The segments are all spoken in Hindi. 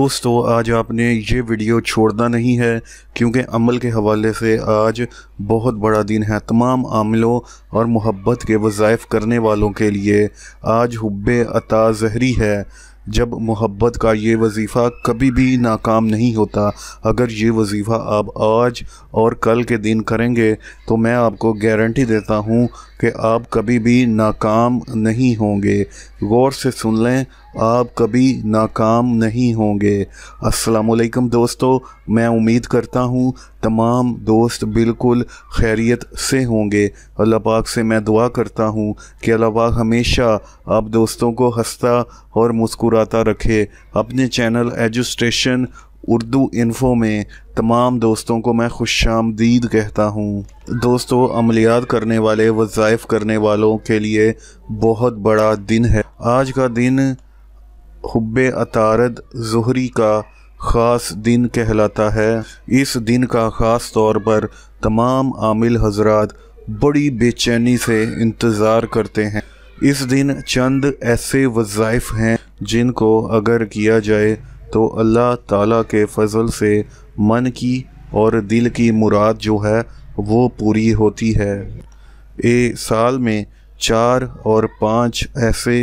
दोस्तों आज आपने ये वीडियो छोड़ना नहीं है क्योंकि अमल के हवाले से आज बहुत बड़ा दिन है तमाम आमलों और मोहब्बत के वज़ायफ़ करने वालों के लिए आज हुब अता जहरी है जब मोहब्बत का ये वजीफ़ा कभी भी नाकाम नहीं होता अगर ये वजीफ़ा आप आज और कल के दिन करेंगे तो मैं आपको गारंटी देता हूँ कि आप कभी भी नाकाम नहीं होंगे गौर से सुन लें आप कभी नाकाम नहीं होंगे असलकम दोस्तों मैं उम्मीद करता हूँ तमाम दोस्त बिल्कुल खैरियत से होंगे अल्लाह पाक से मैं दुआ करता हूँ कि अल्लाह पाक हमेशा आप दोस्तों को हंसता और मुस्कुराता रखे अपने चैनल एजुस्टेशन उर्दू इन्फो में तमाम दोस्तों को मैं खुश आमदीद कहता हूँ दोस्तों अमलियात करने वाले वज़ाइफ करने वालों के लिए बहुत बड़ा दिन है आज का दिन हुब अतारद जहरी का ख़ास दिन कहलाता है इस दिन का ख़ास तौर पर तमाम आमिल हजरात बड़ी बेचैनी से इंतज़ार करते हैं इस दिन चंद ऐसे वज़ाइफ़ हैं जिनको अगर किया जाए तो अल्लाह ताला के फजल से मन की और दिल की मुराद जो है वो पूरी होती है ए साल में चार और पांच ऐसे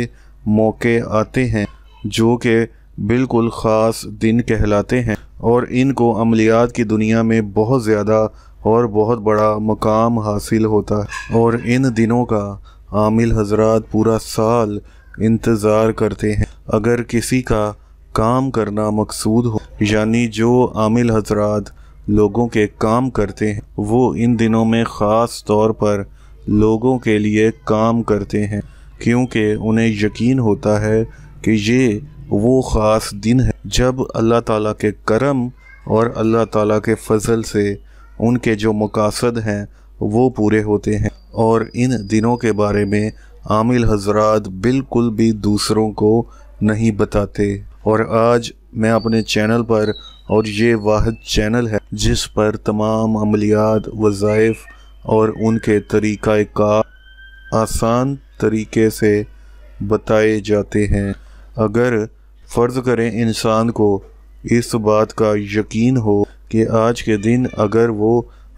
मौके आते हैं जो कि बिल्कुल ख़ास दिन कहलाते हैं और इनको अमलियात की दुनिया में बहुत ज़्यादा और बहुत बड़ा मकाम हासिल होता है और इन दिनों का आमिल हजरात पूरा साल इंतज़ार करते हैं अगर किसी का काम करना मकसूद हो यानी जो आमिल हजरात लोगों के काम करते हैं वो इन दिनों में ख़ास तौर पर लोगों के लिए काम करते हैं क्योंकि उन्हें यकीन होता है कि ये वो ख़ास दिन है जब अल्लाह ताला के करम और अल्लाह ताला के फजल से उनके जो मकासद हैं वो पूरे होते हैं और इन दिनों के बारे में आमिल हजरात बिल्कुल भी दूसरों को नहीं बताते और आज मैं अपने चैनल पर और ये वाहद चैनल है जिस पर तमाम अमलियात वज़ाइफ और उनके का आसान तरीके से बताए जाते हैं अगर फ़र्ज़ करें इंसान को इस बात का यकीन हो कि आज के दिन अगर वो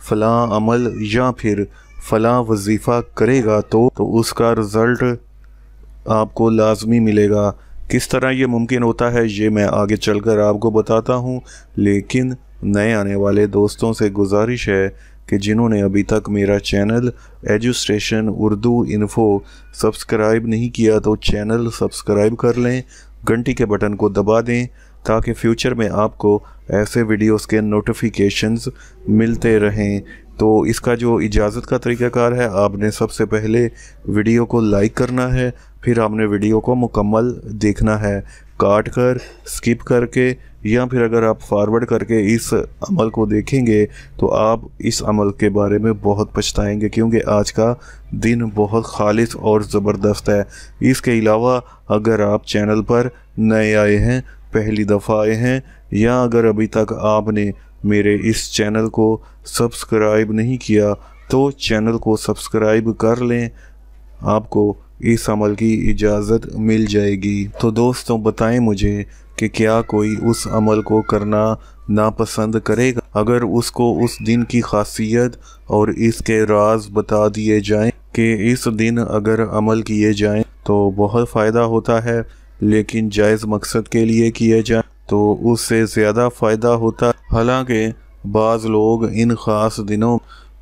फलां अमल या फिर फ़लाँ वजीफ़ा करेगा तो, तो उसका रिज़ल्ट आपको लाजमी मिलेगा किस तरह ये मुमकिन होता है ये मैं आगे चलकर आपको बताता हूँ लेकिन नए आने वाले दोस्तों से गुजारिश है कि जिन्होंने अभी तक मेरा channel education Urdu info subscribe नहीं किया तो चैनल सब्सक्राइब कर लें घंटी के बटन को दबा दें ताकि फ्यूचर में आपको ऐसे वीडियोस के नोटिफिकेशंस मिलते रहें तो इसका जो इजाज़त का तरीक़ाकार है आपने सबसे पहले वीडियो को लाइक करना है फिर आपने वीडियो को मुकम्मल देखना है काट कर स्किप करके या फिर अगर आप फॉरवर्ड करके इस अमल को देखेंगे तो आप इस अमल के बारे में बहुत पछताएंगे क्योंकि आज का दिन बहुत खालिश और ज़बरदस्त है इसके अलावा अगर आप चैनल पर नए आए हैं पहली दफ़ा आए हैं या अगर अभी तक आपने मेरे इस चैनल को सब्सक्राइब नहीं किया तो चैनल को सब्सक्राइब कर लें आपको इस अमल की इजाज़त मिल जाएगी तो दोस्तों बताएं मुझे कि क्या कोई उस अमल को करना नापसंद करेगा अगर उसको उस दिन की खासियत और इसके राज बता दिए जाएं कि इस दिन अगर अमल किए जाएं तो बहुत फ़ायदा होता है लेकिन जायज़ मकसद के लिए किए जाएं तो उससे ज़्यादा फ़ायदा होता हालांकि बाज़ लोग इन ख़ास दिनों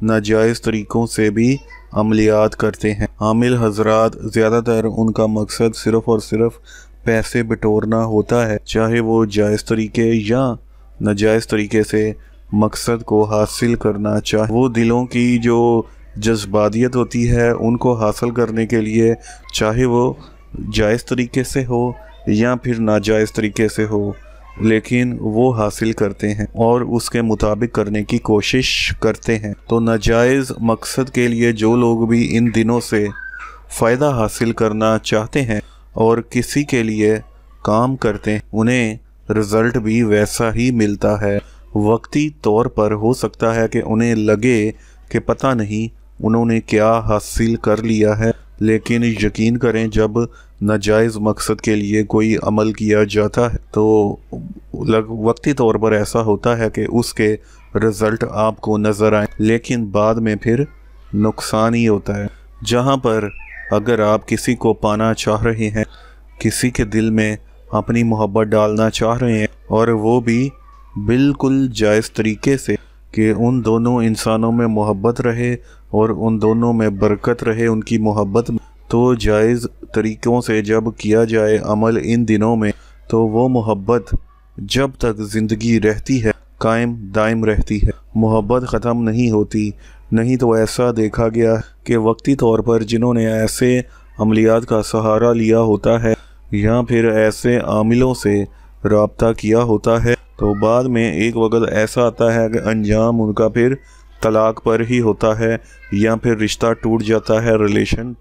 नाजायज़ तरीक़ों से भी अमलियात करते हैं आमिल हजरात ज़्यादातर उनका मकसद सिर्फ़ और सिर्फ पैसे बटोरना होता है चाहे वो जायज़ तरीके या नाजायज़ तरीके से मकसद को हासिल करना चाहे वो दिलों की जो जज्बादियत होती है उनको हासिल करने के लिए चाहे वो जायज़ तरीके से हो या फिर नाजायज़ तरीके से हो लेकिन वो हासिल करते हैं और उसके मुताबिक करने की कोशिश करते हैं तो नाजायज़ मकसद के लिए जो लोग भी इन दिनों से फ़ायदा हासिल करना चाहते हैं और किसी के लिए काम करते हैं उन्हें रिज़ल्ट भी वैसा ही मिलता है वक्ती तौर पर हो सकता है कि उन्हें लगे कि पता नहीं उन्होंने क्या हासिल कर लिया है लेकिन यकीन करें जब नाजायज़ मकसद के लिए कोई अमल किया जाता है तो लग वक्ती तौर पर ऐसा होता है कि उसके रिज़ल्ट आपको नज़र आए लेकिन बाद में फिर नुकसान ही होता है जहाँ पर अगर आप किसी को पाना चाह रहे हैं किसी के दिल में अपनी मोहब्बत डालना चाह रहे हैं और वो भी बिल्कुल जायज़ तरीके से कि उन दोनों इंसानों में मोहब्बत रहे और उन दोनों में बरकत रहे उनकी मोहब्बत में तो जायज़ तरीक़ों से जब किया जाए अमल इन दिनों में तो वो मोहब्बत जब तक ज़िंदगी रहती है कायम दायम रहती है मोहब्बत ख़त्म नहीं होती नहीं तो ऐसा देखा गया कि वक्ती तौर पर जिन्होंने ऐसे अमलियात का सहारा लिया होता है या फिर ऐसे आमिलों से रबता किया होता है तो बाद में एक वक्त ऐसा आता है कि अंजाम उनका फिर तलाक पर ही होता है या फिर रिश्ता टूट जाता है रिलेशन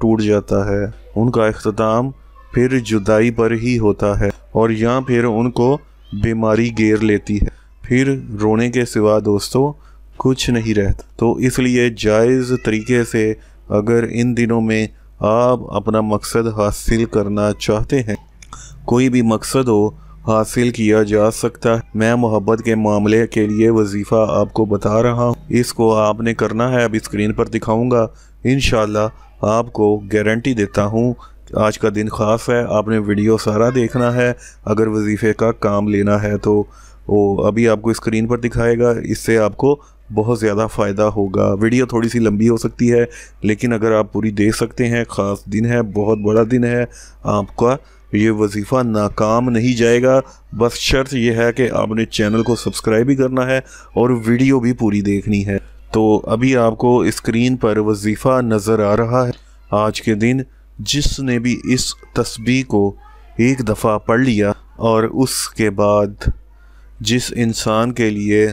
टूट जाता है उनका अख्ताम फिर जुदाई पर ही होता है और या फिर उनको बीमारी घेर लेती है फिर रोने के सिवा दोस्तों कुछ नहीं रहता तो इसलिए जायज़ तरीके से अगर इन दिनों में आप अपना मकसद हासिल करना चाहते हैं कोई भी मकसद हो हासिल किया जा सकता है मैं मोहब्बत के मामले के लिए वजीफ़ा आपको बता रहा हूँ इसको आपने करना है अब स्क्रीन पर दिखाऊँगा इन आपको गारंटी देता हूँ आज का दिन ख़ास है आपने वीडियो सारा देखना है अगर वजीफ़े का काम लेना है तो वो अभी आपको स्क्रीन पर दिखाएगा इससे आपको बहुत ज़्यादा फ़ायदा होगा वीडियो थोड़ी सी लंबी हो सकती है लेकिन अगर आप पूरी देख सकते हैं ख़ास दिन है बहुत बड़ा दिन है आपका ये वजीफ़ा नाकाम नहीं जाएगा बस शर्त यह है कि आपने चैनल को सब्सक्राइब भी करना है और वीडियो भी पूरी देखनी है तो अभी आपको स्क्रीन पर वजीफ़ा नज़र आ रहा है आज के दिन जिसने भी इस तस्बी को एक दफ़ा पढ़ लिया और उसके बाद जिस इंसान के लिए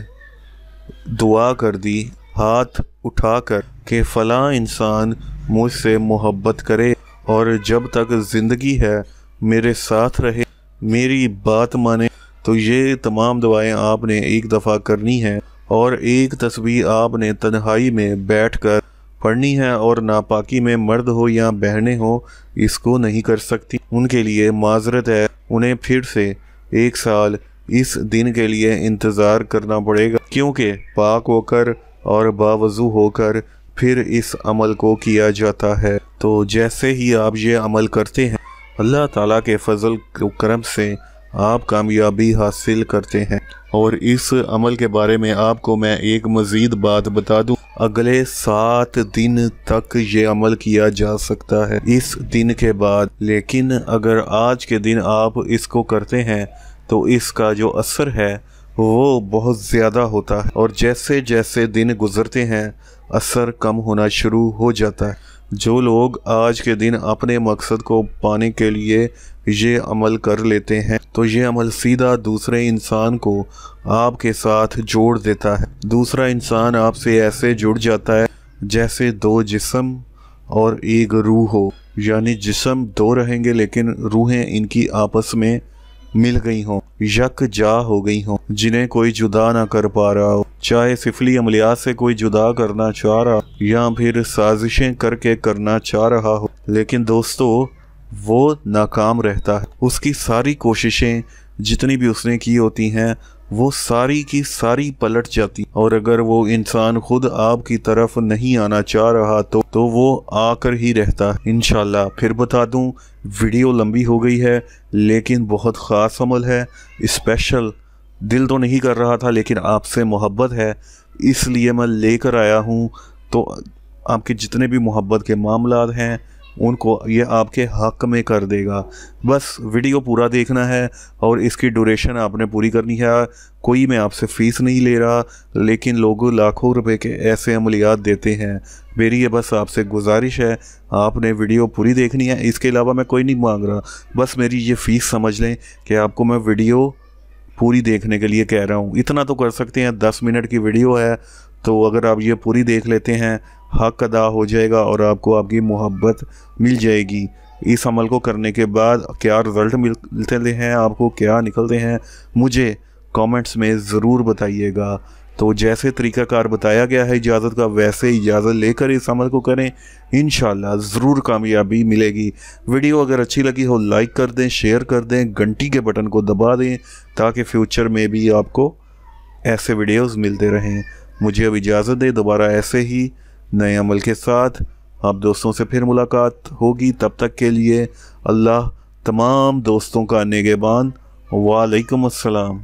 दुआ कर दी हाथ उठा कर के फ़ला इंसान मुझसे मोहब्बत करे और जब तक ज़िंदगी है मेरे साथ रहे मेरी बात माने तो ये तमाम दुआएं आपने एक दफ़ा करनी है और एक तस्वीर आपने तन्हाई में बैठ कर पढ़नी है और नापाकी में मर्द हो या बहने हो इसको नहीं कर सकती उनके लिए माजरत है उन्हें फिर से एक साल इस दिन के लिए इंतज़ार करना पड़ेगा क्योंकि पाक होकर और बावजू होकर फिर इस अमल को किया जाता है तो जैसे ही आप ये अमल करते हैं अल्लाह ताला के फजल करम से आप कामयाबी हासिल करते हैं और इस अमल के बारे में आपको मैं एक मज़ीद बात बता दूं अगले सात दिन तक ये अमल किया जा सकता है इस दिन के बाद लेकिन अगर आज के दिन आप इसको करते हैं तो इसका जो असर है वो बहुत ज़्यादा होता है और जैसे जैसे दिन गुजरते हैं असर कम होना शुरू हो जाता है जो लोग आज के दिन अपने मकसद को पाने के लिए ये अमल कर लेते हैं तो ये अमल सीधा दूसरे इंसान को आपके साथ जोड़ देता है दूसरा इंसान आपसे ऐसे जुड़ जाता है जैसे दो जिसम और एक रूह हो यानी जिसम दो रहेंगे लेकिन रूहें इनकी आपस में मिल गई हों यक जा हो गई हों जिन्हें कोई जुदा ना कर पा रहा हो चाहे सिफली अमलियात से कोई जुदा करना चाह रहा या फिर साजिशें करके करना चाह रहा हो लेकिन दोस्तों वो नाकाम रहता है उसकी सारी कोशिशें जितनी भी उसने की होती हैं वो सारी की सारी पलट जाती और अगर वो इंसान खुद आपकी तरफ नहीं आना चाह रहा तो तो वो आकर ही रहता इनशाला फिर बता दूं वीडियो लंबी हो गई है लेकिन बहुत ख़ास अमल है स्पेशल दिल तो नहीं कर रहा था लेकिन आपसे मोहब्बत है इसलिए मैं लेकर आया हूँ तो आपके जितने भी मोहब्बत के मामला हैं उनको ये आपके हक में कर देगा बस वीडियो पूरा देखना है और इसकी ड्यूरेशन आपने पूरी करनी है कोई मैं आपसे फ़ीस नहीं ले रहा लेकिन लोग लाखों रुपए के ऐसे अमलियात देते हैं मेरी ये बस आपसे गुजारिश है आपने वीडियो पूरी देखनी है इसके अलावा मैं कोई नहीं मांग रहा बस मेरी ये फ़ीस समझ लें कि आपको मैं वीडियो पूरी देखने के लिए कह रहा हूँ इतना तो कर सकते हैं दस मिनट की वीडियो है तो अगर आप ये पूरी देख लेते हैं हक अदा हो जाएगा और आपको आपकी मोहब्बत मिल जाएगी इस अमल को करने के बाद क्या रिज़ल्ट मिलते हैं आपको क्या निकलते हैं मुझे कमेंट्स में ज़रूर बताइएगा तो जैसे तरीक़ाकार बताया गया है इजाज़त का वैसे इजाज़त लेकर इस अमल को करें इन ज़रूर कामयाबी मिलेगी वीडियो अगर अच्छी लगी हो लाइक कर दें शेयर कर दें घंटी के बटन को दबा दें ताकि फ्यूचर में भी आपको ऐसे वीडियोज़ मिलते रहें मुझे अब इजाज़त दे दोबारा ऐसे ही नए अमल के साथ आप दोस्तों से फिर मुलाकात होगी तब तक के लिए अल्लाह तमाम दोस्तों का नेगेबान वालेकुम अस्सलाम